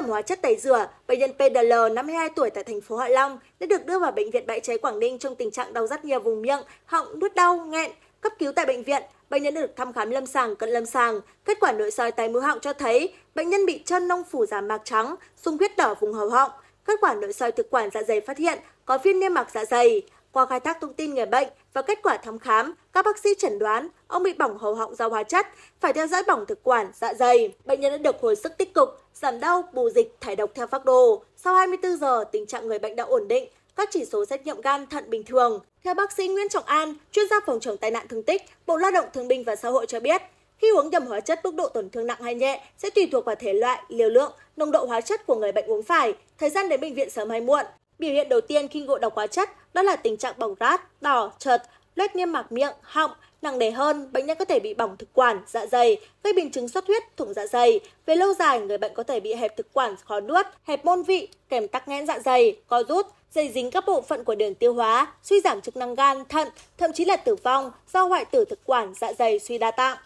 nhầm hóa chất tẩy rửa, bệnh nhân PDL 52 tuổi tại thành phố Hạ Long đã được đưa vào bệnh viện Bãi Cháy Quảng Ninh trong tình trạng đau rất nhiều vùng miệng, họng, nuốt đau, nghẹn, cấp cứu tại bệnh viện. Bệnh nhân được thăm khám lâm sàng, cận lâm sàng. Kết quả nội soi tai mũi họng cho thấy bệnh nhân bị chân nông phủ giả mạc trắng, sung huyết đỏ vùng hầu họng. Kết quả nội soi thực quản dạ dày phát hiện có viêm niêm mạc dạ dày. Qua khai thác thông tin người bệnh và kết quả thăm khám, các bác sĩ chẩn đoán ông bị bỏng hầu họng do hóa chất, phải theo dõi bỏng thực quản, dạ dày. Bệnh nhân đã được hồi sức tích cực, giảm đau, bù dịch, thải độc theo phác đồ. Sau 24 giờ, tình trạng người bệnh đã ổn định, các chỉ số xét nghiệm gan thận bình thường. Theo bác sĩ Nguyễn Trọng An, chuyên gia phòng chống tai nạn thương tích, Bộ Lao động Thương binh và Xã hội cho biết, khi uống nhầm hóa chất, mức độ tổn thương nặng hay nhẹ sẽ tùy thuộc vào thể loại, liều lượng, nồng độ hóa chất của người bệnh uống phải, thời gian đến bệnh viện sớm hay muộn. Biểu hiện đầu tiên khi ngộ độc hóa chất đó là tình trạng bỏng rát, đỏ, chợt, loét niêm mạc miệng, họng, nặng nề hơn, bệnh nhân có thể bị bỏng thực quản, dạ dày, gây biến chứng xuất huyết, thủng dạ dày. Về lâu dài, người bệnh có thể bị hẹp thực quản, khó nuốt, hẹp môn vị, kèm tắc nghẽn dạ dày, co rút, dây dính các bộ phận của đường tiêu hóa, suy giảm chức năng gan, thận, thậm chí là tử vong do hoại tử thực quản, dạ dày, suy đa tạng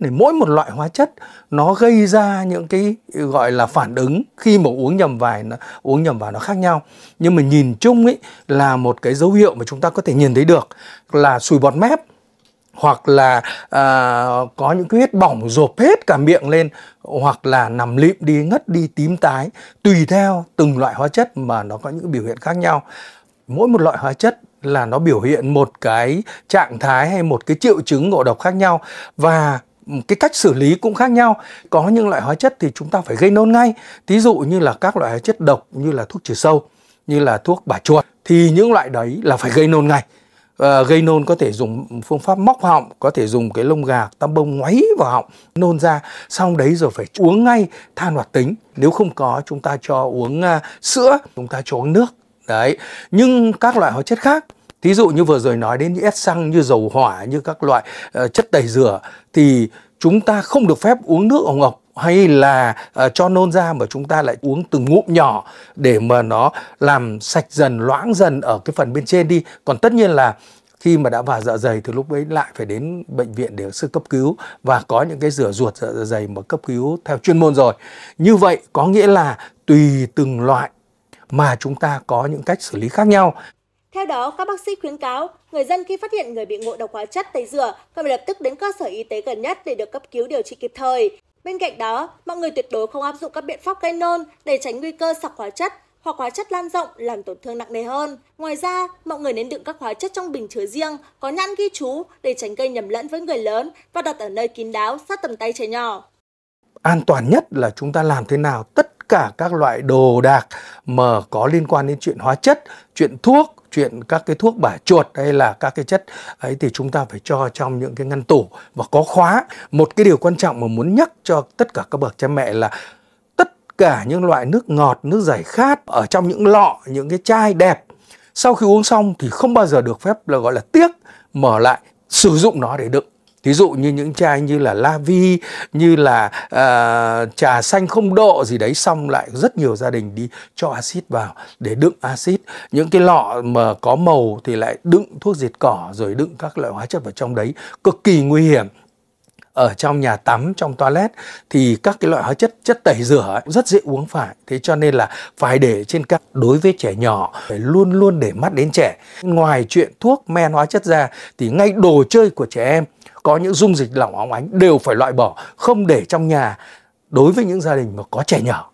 thì mỗi một loại hóa chất nó gây ra những cái gọi là phản ứng khi mà uống nhầm vài nó, uống nhầm vào nó khác nhau nhưng mà nhìn chung ấy là một cái dấu hiệu mà chúng ta có thể nhìn thấy được là sùi bọt mép hoặc là à, có những cái huyết bỏng rộp hết cả miệng lên hoặc là nằm lịm đi ngất đi tím tái tùy theo từng loại hóa chất mà nó có những biểu hiện khác nhau mỗi một loại hóa chất là nó biểu hiện một cái trạng thái hay một cái triệu chứng ngộ độc khác nhau và cái cách xử lý cũng khác nhau có những loại hóa chất thì chúng ta phải gây nôn ngay thí dụ như là các loại hóa chất độc như là thuốc trừ sâu như là thuốc bả chuột thì những loại đấy là phải gây nôn ngay à, gây nôn có thể dùng phương pháp móc họng có thể dùng cái lông gà tăm bông ngoáy vào họng nôn ra xong đấy rồi phải uống ngay than hoạt tính nếu không có chúng ta cho uống uh, sữa chúng ta cho uống nước đấy nhưng các loại hóa chất khác Thí dụ như vừa rồi nói đến những xăng như dầu hỏa như các loại uh, chất tẩy rửa thì chúng ta không được phép uống nước ống ngọc hay là uh, cho nôn ra mà chúng ta lại uống từng ngụm nhỏ để mà nó làm sạch dần loãng dần ở cái phần bên trên đi. Còn tất nhiên là khi mà đã vào dạ dày thì lúc ấy lại phải đến bệnh viện để sư cấp cứu và có những cái rửa ruột dạ dày mà cấp cứu theo chuyên môn rồi. Như vậy có nghĩa là tùy từng loại mà chúng ta có những cách xử lý khác nhau. Theo đó, các bác sĩ khuyến cáo người dân khi phát hiện người bị ngộ độc hóa chất tẩy rửa cần phải lập tức đến cơ sở y tế gần nhất để được cấp cứu điều trị kịp thời. Bên cạnh đó, mọi người tuyệt đối không áp dụng các biện pháp gây nôn để tránh nguy cơ sặc hóa chất hoặc hóa chất lan rộng làm tổn thương nặng nề hơn. Ngoài ra, mọi người nên đựng các hóa chất trong bình chứa riêng có nhãn ghi chú để tránh gây nhầm lẫn với người lớn và đặt ở nơi kín đáo sát tầm tay trẻ nhỏ. An toàn nhất là chúng ta làm thế nào tất cả các loại đồ đạc mà có liên quan đến chuyện hóa chất, chuyện thuốc, chuyện các cái thuốc bả chuột hay là các cái chất ấy thì chúng ta phải cho trong những cái ngăn tủ và có khóa. Một cái điều quan trọng mà muốn nhắc cho tất cả các bậc cha mẹ là tất cả những loại nước ngọt, nước giải khát ở trong những lọ, những cái chai đẹp sau khi uống xong thì không bao giờ được phép là gọi là tiếc mở lại sử dụng nó để đựng Thí dụ như những chai như là La Vi, như là uh, trà xanh không độ gì đấy xong lại rất nhiều gia đình đi cho axit vào để đựng axit. Những cái lọ mà có màu thì lại đựng thuốc diệt cỏ rồi đựng các loại hóa chất vào trong đấy cực kỳ nguy hiểm ở trong nhà tắm trong toilet thì các cái loại hóa chất chất tẩy rửa ấy, rất dễ uống phải thế cho nên là phải để trên các đối với trẻ nhỏ phải luôn luôn để mắt đến trẻ ngoài chuyện thuốc men hóa chất ra thì ngay đồ chơi của trẻ em có những dung dịch lỏng óng ánh đều phải loại bỏ không để trong nhà đối với những gia đình mà có trẻ nhỏ.